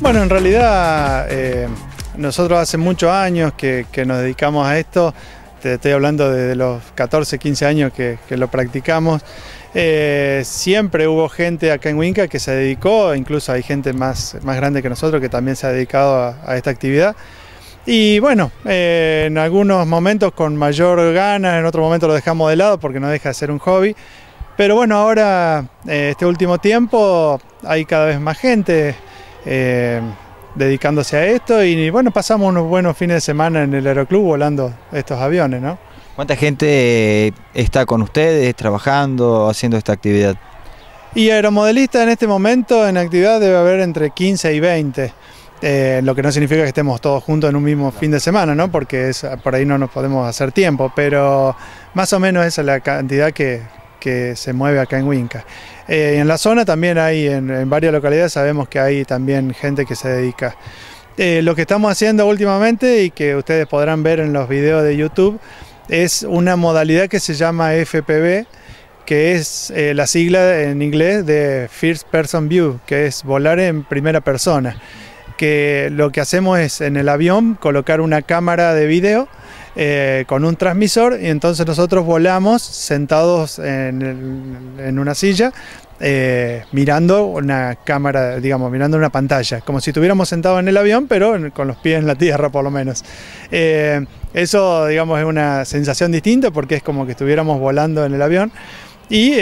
Bueno, en realidad eh, nosotros hace muchos años que, nos dedicamos a esto, te estoy hablando desde los 14, 15 años que, lo practicamos. Eh, siempre hubo gente acá en Winca que se dedicó, incluso hay gente más, más grande que nosotros que también se ha dedicado a, esta actividad. Y bueno, eh, en algunos momentos con mayor ganas, en otro momento lo dejamos de lado porque no deja de ser un hobby. Pero bueno, ahora, este último tiempo, hay cada vez más gente. Eh, dedicándose a esto y bueno, pasamos unos buenos fines de semana en el aeroclub volando estos aviones, ¿no? ¿Cuánta gente está con ustedes trabajando, haciendo esta actividad? Y aeromodelista en este momento en actividad debe haber entre 15 y 20. Eh, lo que no significa que estemos todos juntos en un mismo fin de semana, ¿no? Porque es, por ahí no nos podemos hacer tiempo, pero más o menos esa es la cantidad que, que se mueve acá en Huinca. Eh, en la zona también hay, en, varias localidades sabemos que hay también gente que se dedica. Eh, lo que estamos haciendo últimamente y que ustedes podrán ver en los videos de YouTube es una modalidad que se llama FPV, que es eh, la sigla en inglés de First Person View, que es volar en primera persona. Que lo que hacemos es en el avión colocar una cámara de video eh, con un transmisor y entonces nosotros volamos sentados en, una silla eh, mirando una cámara, digamos, mirando una pantalla, como si estuviéramos sentados en el avión, pero con los pies en la tierra por lo menos. Eh, eso, digamos, es una sensación distinta porque es como que estuviéramos volando en el avión y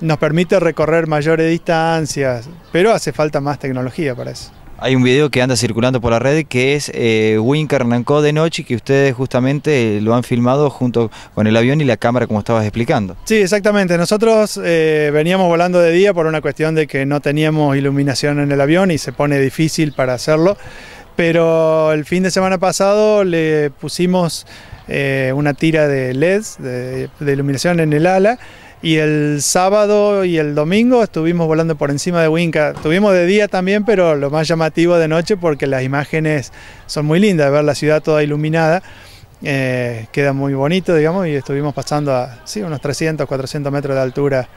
nos permite recorrer mayores distancias, pero hace falta más tecnología para eso. Hay un video que anda circulando por la red que es eh, Winker de noche que ustedes justamente eh, lo han filmado junto con el avión y la cámara como estabas explicando. Sí, exactamente. Nosotros eh, veníamos volando de día por una cuestión de que no teníamos iluminación en el avión y se pone difícil para hacerlo. Pero el fin de semana pasado le pusimos eh, una tira de LED de iluminación en el ala y el sábado y el domingo estuvimos volando por encima de Winca. Estuvimos de día también, pero lo más llamativo de noche porque las imágenes son muy lindas, ver la ciudad toda iluminada. Eh, queda muy bonito, digamos, y estuvimos pasando a unos 300, 400 metros de altura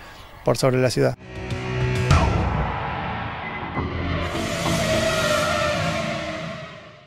por sobre la ciudad.